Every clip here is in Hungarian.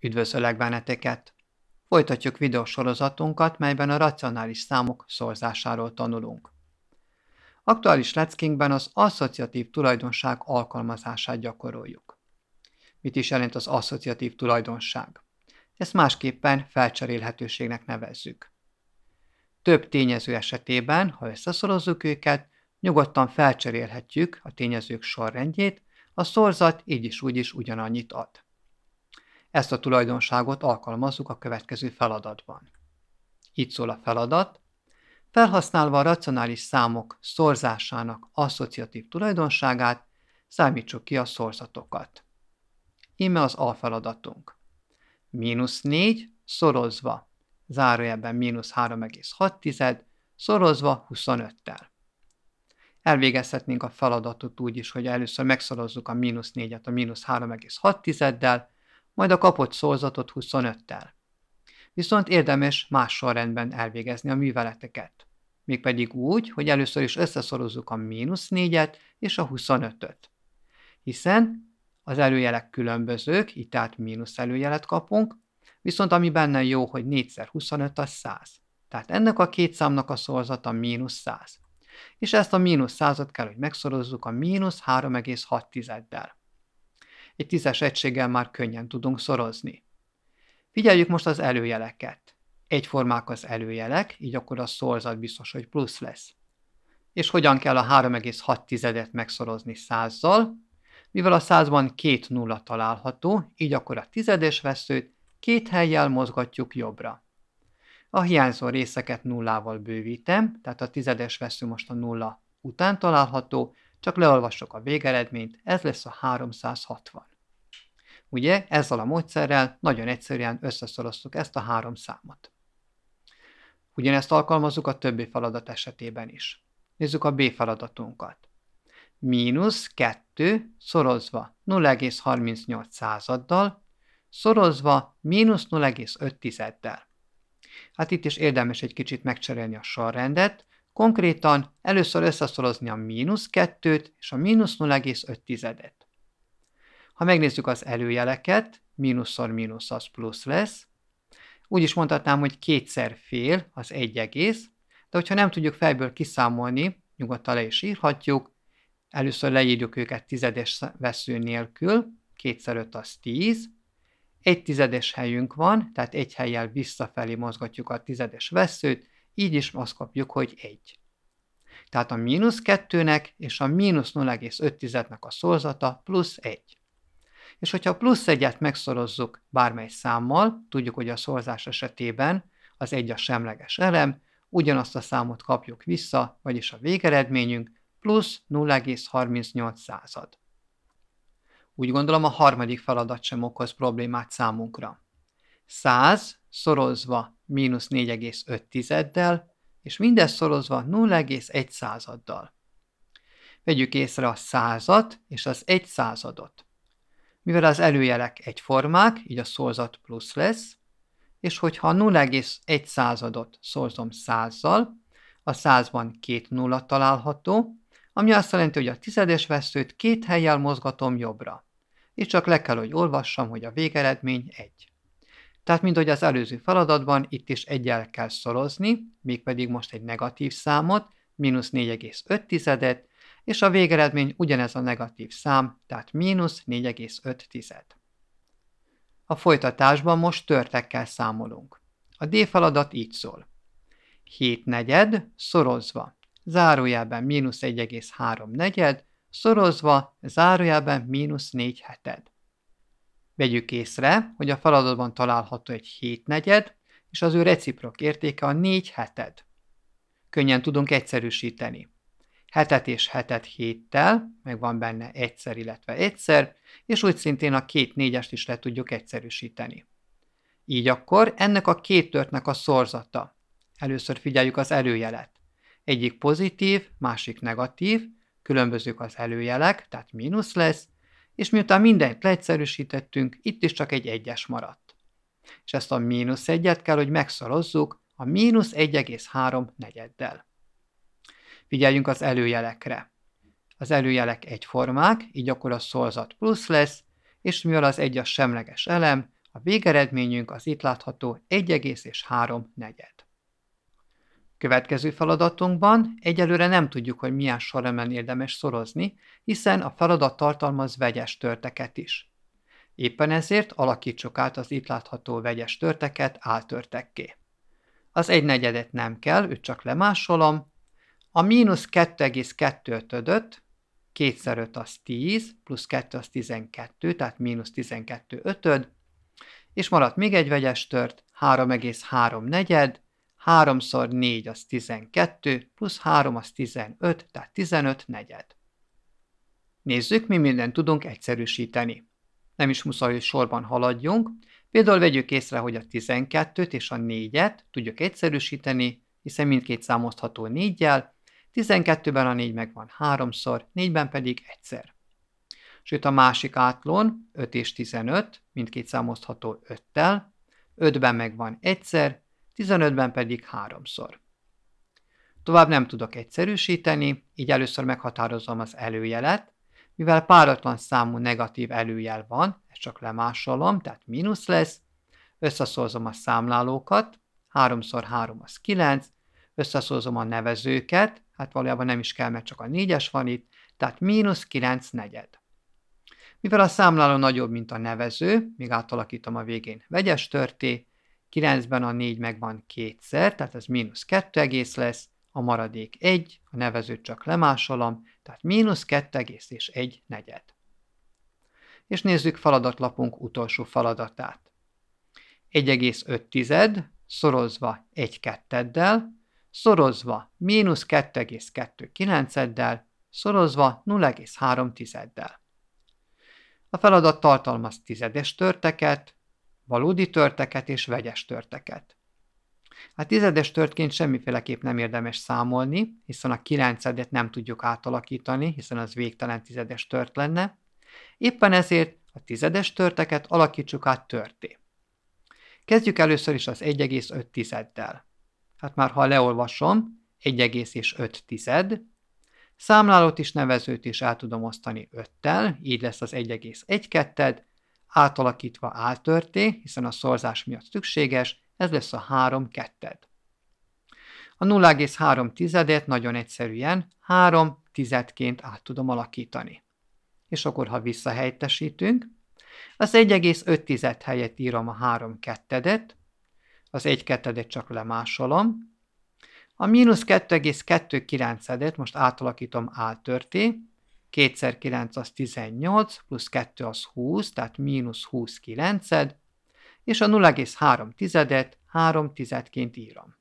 Üdvözöllek benneteket! Folytatjuk videósorozatunkat, melyben a racionális számok szorzásáról tanulunk. Aktuális leckénkben az asszociatív tulajdonság alkalmazását gyakoroljuk. Mit is jelent az asszociatív tulajdonság? Ezt másképpen felcserélhetőségnek nevezzük. Több tényező esetében, ha összeszorozzuk őket, nyugodtan felcserélhetjük a tényezők sorrendjét, a szorzat így is úgy is ugyanannyit ad. Ezt a tulajdonságot alkalmazzuk a következő feladatban. Így szól a feladat. Felhasználva a racionális számok szorzásának asszociatív tulajdonságát, számítsuk ki a szorzatokat. Íme az A feladatunk. Mínusz 4 szorozva, zárójelben mínusz 3,6, szorozva 25-tel. Elvégezhetnénk a feladatot úgy is, hogy először megszorozzuk a mínusz 4-et a mínusz 3,6-del, majd a kapott szorzatot 25-tel. Viszont érdemes más sorrendben elvégezni a műveleteket. Mégpedig úgy, hogy először is összeszorozzuk a mínusz 4-et és a 25-öt. Hiszen az előjelek különbözők, itt tehát mínusz előjelet kapunk, viszont ami benne jó, hogy 4x25 az 100. Tehát ennek a két számnak a szorzata mínusz 100. És ezt a mínusz 100-at kell, hogy megszorozzuk a mínusz 3,6-del egy tízes egységgel már könnyen tudunk szorozni. Figyeljük most az előjeleket. Egyformák az előjelek, így akkor a szorzat biztos, hogy plusz lesz. És hogyan kell a 3,6-et megszorozni százzal? Mivel a százban két nulla található, így akkor a tizedes veszőt két helyjel mozgatjuk jobbra. A hiányzó részeket nullával bővítem, tehát a tizedes vesző most a nulla után található, csak leolvasok a végeredményt, ez lesz a 360. Ugye, ezzel a módszerrel nagyon egyszerűen összeszoroztuk ezt a három számot. Ugyanezt alkalmazzuk a többi feladat esetében is. Nézzük a B feladatunkat. Mínusz 2 szorozva 0,38 századdal, szorozva mínusz 05 tizeddel. Hát itt is érdemes egy kicsit megcserélni a sorrendet, Konkrétan először összeszorozni a mínusz 2-t és a mínusz 0,5-et. Ha megnézzük az előjeleket, mínuszszor mínusz az plusz lesz, úgy is mondhatnám, hogy kétszer fél az egy egész, de hogyha nem tudjuk fejből kiszámolni, nyugodtan le is írhatjuk, először leírjuk őket tizedes vesző nélkül, kétszer öt az tíz, egy tizedes helyünk van, tehát egy helyjel visszafelé mozgatjuk a tizedes veszőt, így is azt kapjuk, hogy 1. Tehát a mínusz 2-nek és a mínusz 0,5-nek a szorzata plusz 1. És hogyha a plusz 1-et megszorozzuk bármely számmal, tudjuk, hogy a szorzás esetében az 1 a semleges elem, ugyanazt a számot kapjuk vissza, vagyis a végeredményünk plusz 0,38 század. Úgy gondolom a harmadik feladat sem okoz problémát számunkra. 100 szorozva mínusz 4,5-del, és mindez szorozva 0,1 századdal. Vegyük észre a százat és az egy századot. Mivel az előjelek egyformák, így a szorzat plusz lesz, és hogyha 0,1 századot szorzom százzal, a százban két nulla található, ami azt jelenti, hogy a tizedes veszőt két helyjel mozgatom jobbra. És csak le kell, hogy olvassam, hogy a végeredmény egy. Tehát, mint hogy az előző feladatban, itt is egyel kell szorozni, mégpedig most egy negatív számot, mínusz 45 tizedet, és a végeredmény ugyanez a negatív szám, tehát mínusz 4,5. A folytatásban most törtekkel számolunk. A D feladat így szól. 7 negyed szorozva, zárójelben mínusz 1,3 negyed, szorozva, zárójelben mínusz 4 heted. Vegyük észre, hogy a feladatban található egy hétnegyed, és az ő reciprok értéke a négy heted. Könnyen tudunk egyszerűsíteni. Hetet és hetet héttel, meg van benne egyszer, illetve egyszer, és úgy szintén a két négyest is le tudjuk egyszerűsíteni. Így akkor ennek a két törtnek a szorzata. Először figyeljük az előjelet. Egyik pozitív, másik negatív, különbözők az előjelek, tehát mínusz lesz, és miután mindent leegyszerűsítettünk, itt is csak egy egyes maradt. És ezt a mínusz egyet kell, hogy megszorozzuk a mínusz 1,3 negyeddel. Figyeljünk az előjelekre. Az előjelek egyformák, így akkor a szorzat plusz lesz, és mivel az egy a semleges elem, a végeredményünk az itt látható 1,3 negyed. Következő feladatunkban egyelőre nem tudjuk, hogy milyen soremen érdemes szorozni, hiszen a feladat tartalmaz vegyes törteket is. Éppen ezért alakítsuk át az itt látható vegyes törteket áltörtekké. Az egy negyedet nem kell, őt csak lemásolom. A mínusz 2,2-ötödöt, kétszer 5 az 10, plusz 2 az 12, tehát mínusz 12 ötöd, és maradt még egy vegyes tört, 3,3 negyed, 3 x 4 az 12, plusz 3 az 15, tehát 15 negyed. Nézzük, mi mindent tudunk egyszerűsíteni. Nem is muszáj, hogy sorban haladjunk, például vegyük észre, hogy a 12-t és a 4-et tudjuk egyszerűsíteni, hiszen mindkét számozható 4-jel, 12-ben a 4 megvan 3-szor, 4-ben pedig egyszer. Sőt a másik átlón 5 és 15, mindkét számozható 5-tel, 5-ben megvan egyszer, 15-ben pedig háromszor. Tovább nem tudok egyszerűsíteni, így először meghatározom az előjelet, mivel páratlan számú negatív előjel van, ezt csak lemásolom, tehát mínusz lesz, összeszorzom a számlálókat, 3x3 az 9, összeszorzom a nevezőket, hát valójában nem is kell, mert csak a 4-es van itt, tehát mínusz 9 negyed. Mivel a számláló nagyobb, mint a nevező, még átalakítom a végén vegyes törté, 9-ben a 4 megvan kétszer, tehát ez mínusz 2 egész lesz, a maradék 1, a nevezőt csak lemásolom, tehát mínusz 2 egész és 1 negyed. És nézzük feladatlapunk utolsó feladatát. 1,5 tized, szorozva 1 ketteddel, szorozva mínusz 2,29-del, szorozva 0,3 tizeddel. A feladat tartalmaz tizedes törteket, valódi törteket és vegyes törteket. A tizedes törtként semmiféleképp nem érdemes számolni, hiszen a kilencedet nem tudjuk átalakítani, hiszen az végtelen tizedes tört lenne. Éppen ezért a tizedes törteket alakítsuk át törté. Kezdjük először is az 1,5 tizeddel. Hát már ha leolvasom, 1,5 tized, számlálót is nevezőt is el tudom osztani 5-tel, így lesz az 1,1 ketted, átalakítva áltörté, hiszen a szorzás miatt szükséges, ez lesz a 3 ketted. A 0,3 tizedet nagyon egyszerűen 3 tizedként át tudom alakítani. És akkor, ha visszahelyettesítünk, az 1,5 tized helyett írom a 3 kettedet, az 1 kettedet csak lemásolom, a mínusz 2,29-et most átalakítom áltörté, 2x9 az 18, plusz 2 az 20, tehát mínusz 20 kilenced, és a 0,3 tizedet 3 tizedként írom.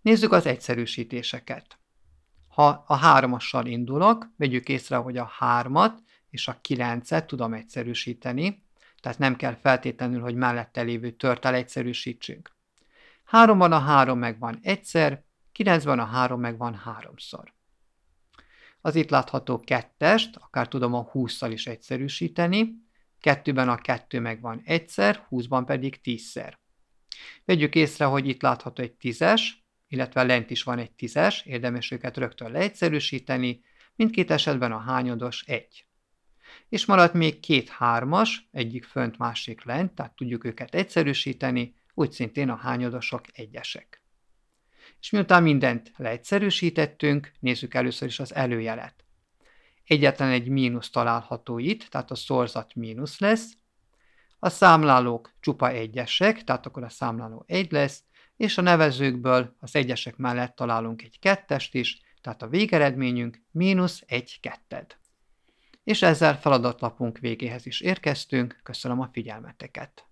Nézzük az egyszerűsítéseket. Ha a 3-assal indulok, vegyük észre, hogy a 3-at és a 9-et tudom egyszerűsíteni, tehát nem kell feltétlenül, hogy mellette lévő törtel egyszerűsítsünk. 3-ban a 3 megvan egyszer, 9-ben a 3 megvan háromszor az itt látható kettest, akár tudom a 20-szal is egyszerűsíteni, kettőben a kettő megvan egyszer, 20-ban pedig 10-szer. Vegyük észre, hogy itt látható egy tízes, illetve lent is van egy tízes, érdemes őket rögtön leegyszerűsíteni, mindkét esetben a hányados egy. És maradt még két hármas, egyik fönt, másik lent, tehát tudjuk őket egyszerűsíteni, úgy szintén a hányadosok egyesek és miután mindent leegyszerűsítettünk, nézzük először is az előjelet. Egyetlen egy mínusz található itt, tehát a szorzat mínusz lesz, a számlálók csupa egyesek, tehát akkor a számláló egy lesz, és a nevezőkből az egyesek mellett találunk egy kettest is, tehát a végeredményünk mínusz egy ketted. És ezzel feladatlapunk végéhez is érkeztünk, köszönöm a figyelmeteket!